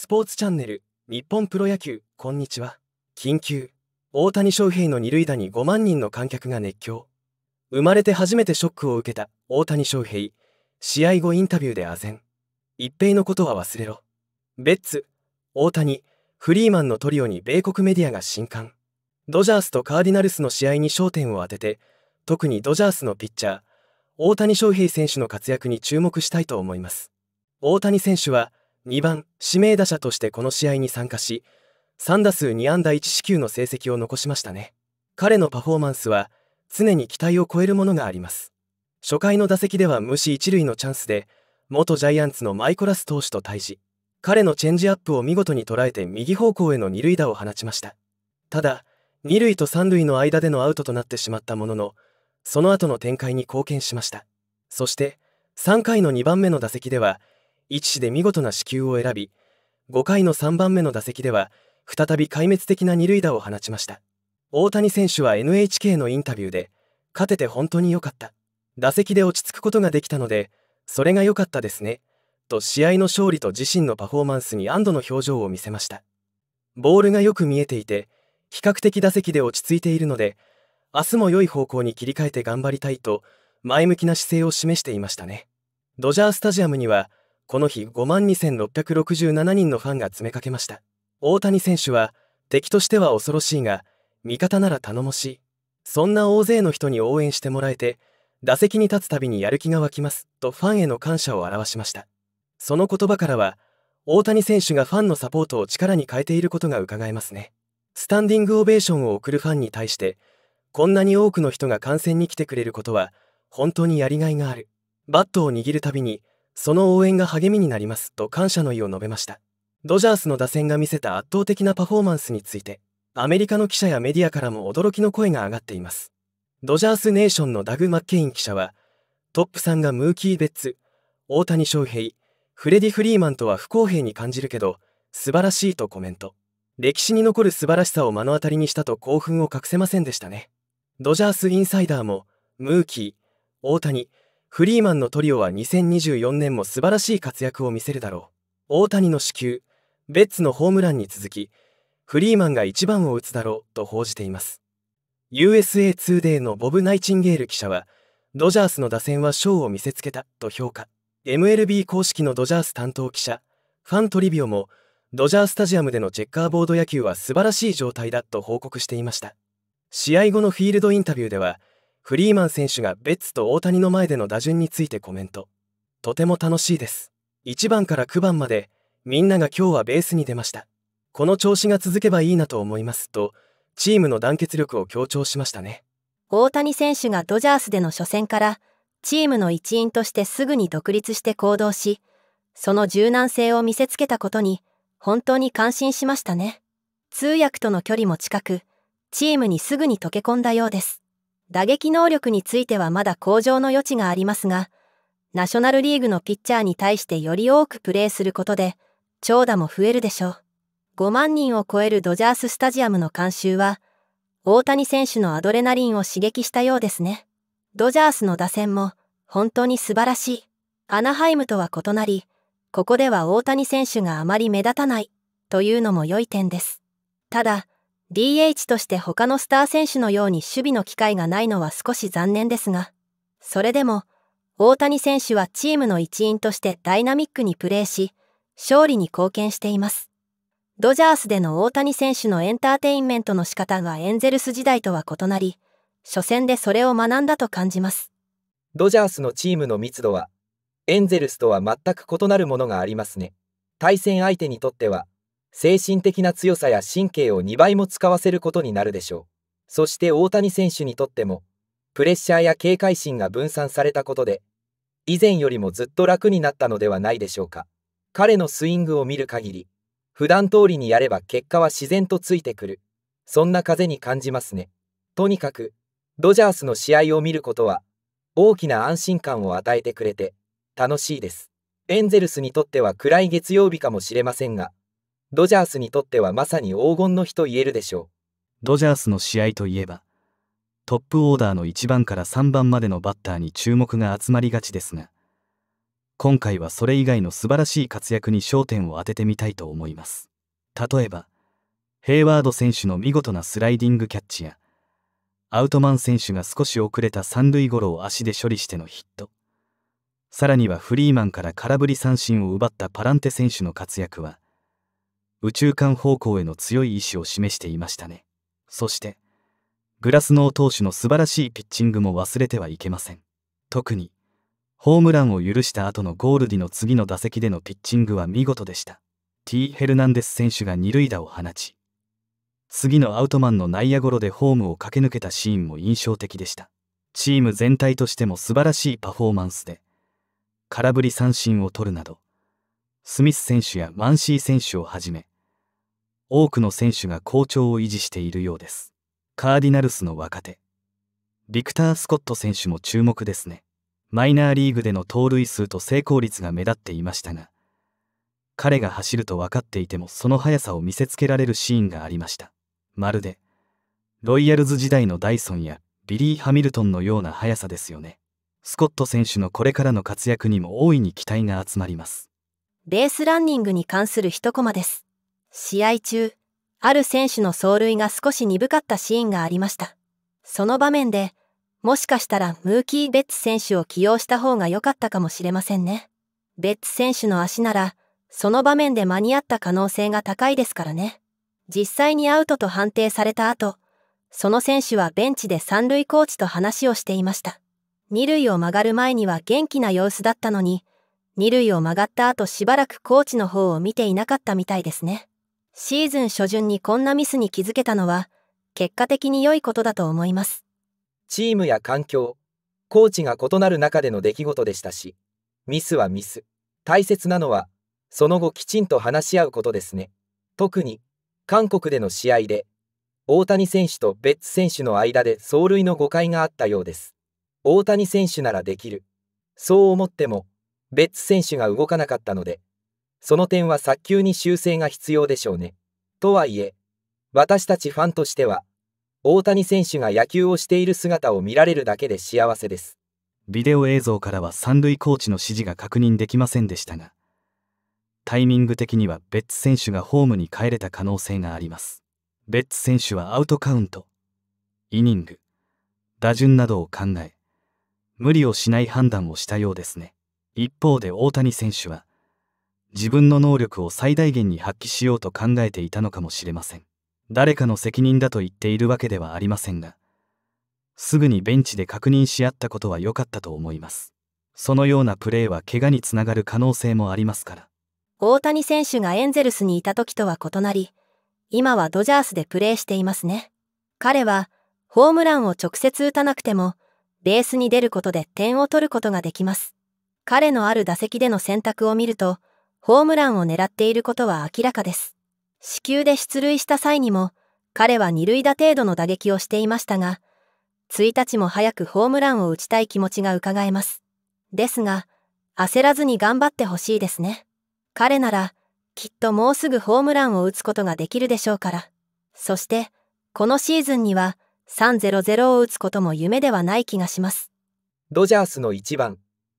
スポーツチャンネル日本プロ野球こんにちは緊急大谷翔平の二塁打に5万人の観客が熱狂生まれて初めてショックを受けた大谷翔平試合後インタビューであぜん一平のことは忘れろベッツ大谷フリーマンのトリオに米国メディアが新刊ドジャースとカーディナルスの試合に焦点を当てて特にドジャースのピッチャー大谷翔平選手の活躍に注目したいと思います大谷選手は2番指名打者としてこの試合に参加し3打数2安打1四球の成績を残しましたね彼のパフォーマンスは常に期待を超えるものがあります初回の打席では無視一塁のチャンスで元ジャイアンツのマイコラス投手と対峙彼のチェンジアップを見事に捉えて右方向への二塁打を放ちましたただ二塁と三塁の間でのアウトとなってしまったもののその後の展開に貢献しましたそして3回の2番目の打席では1死で見事な死球を選び5回の3番目の打席では再び壊滅的な二塁打を放ちました大谷選手は NHK のインタビューで勝てて本当に良かった打席で落ち着くことができたのでそれが良かったですねと試合の勝利と自身のパフォーマンスに安堵の表情を見せましたボールがよく見えていて比較的打席で落ち着いているので明日も良い方向に切り替えて頑張りたいと前向きな姿勢を示していましたねドジャースタジアムにはこの日52,667人のファンが詰めかけました。大谷選手は、敵としては恐ろしいが、味方なら頼もしい。そんな大勢の人に応援してもらえて、打席に立つたびにやる気が湧きます、とファンへの感謝を表しました。その言葉からは、大谷選手がファンのサポートを力に変えていることが伺えますね。スタンディングオベーションを送るファンに対して、こんなに多くの人が観戦に来てくれることは、本当にやりがいがある。バットを握るたびに、その応援が励みになりますと感謝の意を述べましたドジャースの打線が見せた圧倒的なパフォーマンスについてアメリカの記者やメディアからも驚きの声が上がっていますドジャースネーションのダグ・マッケイン記者はトップさんがムーキー・ベッツ大谷翔平フレディ・フリーマンとは不公平に感じるけど素晴らしいとコメント歴史に残る素晴らしさを目の当たりにしたと興奮を隠せませんでしたねドジャースインサイダーもムーキー大谷フリーマンのトリオは2024年も素晴らしい活躍を見せるだろう。大谷の死球、ベッツのホームランに続き、フリーマンが1番を打つだろうと報じています。USA 2 d a y のボブ・ナイチンゲール記者は、ドジャースの打線はショーを見せつけたと評価。MLB 公式のドジャース担当記者、ファントリビオも、ドジャースタジアムでのチェッカーボード野球は素晴らしい状態だと報告していました。試合後のフィールドインタビューでは、フリーマン選手がベッツと大谷の前での打順についてコメントとても楽しいです1番から9番までみんなが今日はベースに出ましたこの調子が続けばいいなと思いますとチームの団結力を強調しましたね大谷選手がドジャースでの初戦からチームの一員としてすぐに独立して行動しその柔軟性を見せつけたことに本当に感心しましたね通訳との距離も近くチームにすぐに溶け込んだようです打撃能力についてはまだ向上の余地がありますが、ナショナルリーグのピッチャーに対してより多くプレーすることで、長打も増えるでしょう。5万人を超えるドジャーススタジアムの監修は、大谷選手のアドレナリンを刺激したようですね。ドジャースの打線も本当に素晴らしい。アナハイムとは異なり、ここでは大谷選手があまり目立たないというのも良い点です。ただ、DH として他のスター選手のように守備の機会がないのは少し残念ですが、それでも、大谷選手はチームの一員としてダイナミックにプレーし、勝利に貢献しています。ドジャースでの大谷選手のエンターテインメントの仕方がエンゼルス時代とは異なり、初戦でそれを学んだと感じます。ドジャースのチームの密度は、エンゼルスとは全く異なるものがありますね。対戦相手にとっては、精神的な強さや神経を2倍も使わせることになるでしょう。そして大谷選手にとっても、プレッシャーや警戒心が分散されたことで、以前よりもずっと楽になったのではないでしょうか。彼のスイングを見る限り、普段通りにやれば結果は自然とついてくる。そんな風に感じますね。とにかく、ドジャースの試合を見ることは、大きな安心感を与えてくれて、楽しいです。エンゼルスにとっては暗い月曜日かもしれませんが、ドジャースにとってはまさに黄金の日と言えるでしょう。ドジャースの試合といえば、トップオーダーの1番から3番までのバッターに注目が集まりがちですが、今回はそれ以外の素晴らしい活躍に焦点を当ててみたいと思います。例えば、ヘイワード選手の見事なスライディングキャッチや、アウトマン選手が少し遅れた三塁ゴロを足で処理してのヒット。さらにはフリーマンから空振り三振を奪ったパランテ選手の活躍は、宇宙間方向への強い意志を示していましたね。そして、グラスノー投手の素晴らしいピッチングも忘れてはいけません。特に、ホームランを許した後のゴールディの次の打席でのピッチングは見事でした。T・ ヘルナンデス選手が二塁打を放ち、次のアウトマンの内野ゴロでホームを駆け抜けたシーンも印象的でした。チーム全体としても素晴らしいパフォーマンスで、空振り三振を取るなど、スミス選手やマンシー選手をはじめ、多くの選手が好調を維持しているようです。カーディナルスの若手。ビクター・スコット選手も注目ですね。マイナーリーグでの盗塁数と成功率が目立っていましたが、彼が走ると分かっていてもその速さを見せつけられるシーンがありました。まるで、ロイヤルズ時代のダイソンやビリー・ハミルトンのような速さですよね。スコット選手のこれからの活躍にも大いに期待が集まります。ベースランニングに関する一コマです。試合中、ある選手の走塁が少し鈍かったシーンがありました。その場面で、もしかしたらムーキー・ベッツ選手を起用した方が良かったかもしれませんね。ベッツ選手の足なら、その場面で間に合った可能性が高いですからね。実際にアウトと判定された後、その選手はベンチで三塁コーチと話をしていました。二塁を曲がる前には元気な様子だったのに、二塁を曲がった後しばらくコーチの方を見ていなかったみたいですね。シーズン初旬にこんなミスに気づけたのは、結果的に良いことだと思います。チームや環境、コーチが異なる中での出来事でしたし、ミスはミス。大切なのは、その後きちんと話し合うことですね。特に、韓国での試合で、大谷選手とベッツ選手の間で走塁の誤解があったようです。大谷選手ならできる。そう思っても、ベッツ選手が動かなかったので、その点は早急に修正が必要でしょうね。とはいえ、私たちファンとしては、大谷選手が野球をしている姿を見られるだけで幸せです。ビデオ映像からは三塁コーチの指示が確認できませんでしたが、タイミング的にはベッツ選手がホームに帰れた可能性があります。ベッツ選手はアウトカウント、イニング、打順などを考え、無理をしない判断をしたようですね。一方で大谷選手は、自分の能力を最大限に発揮しようと考えていたのかもしれません誰かの責任だと言っているわけではありませんがすぐにベンチで確認し合ったことは良かったと思いますそのようなプレーは怪我につながる可能性もありますから大谷選手がエンゼルスにいた時とは異なり今はドジャースでプレーしていますね彼はホームランを直接打たなくてもベースに出ることで点を取ることができます彼のある打席での選択を見るとホームランを狙っていることは明らかです。死球で出塁した際にも、彼は二塁打程度の打撃をしていましたが、1日も早くホームランを打ちたい気持ちが伺えます。ですが、焦らずに頑張ってほしいですね。彼なら、きっともうすぐホームランを打つことができるでしょうから。そして、このシーズンには、3-0-0を打つことも夢ではない気がします。ドジャースの1番、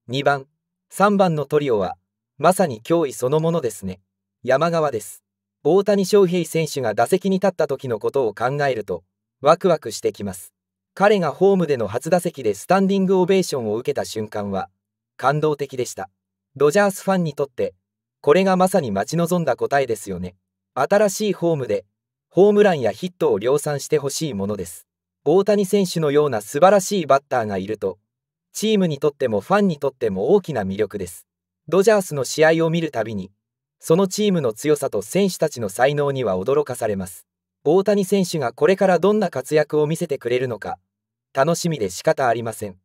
2番、3番のトリオは、まさに脅威そのものですね。山川です。大谷翔平選手が打席に立った時のことを考えると、ワクワクしてきます。彼がホームでの初打席でスタンディングオベーションを受けた瞬間は、感動的でした。ドジャースファンにとって、これがまさに待ち望んだ答えですよね。新しいホームで、ホームランやヒットを量産してほしいものです。大谷選手のような素晴らしいバッターがいると、チームにとってもファンにとっても大きな魅力です。ドジャースの試合を見るたびに、そのチームの強さと選手たちの才能には驚かされます。大谷選手がこれからどんな活躍を見せてくれるのか、楽しみで仕方ありません。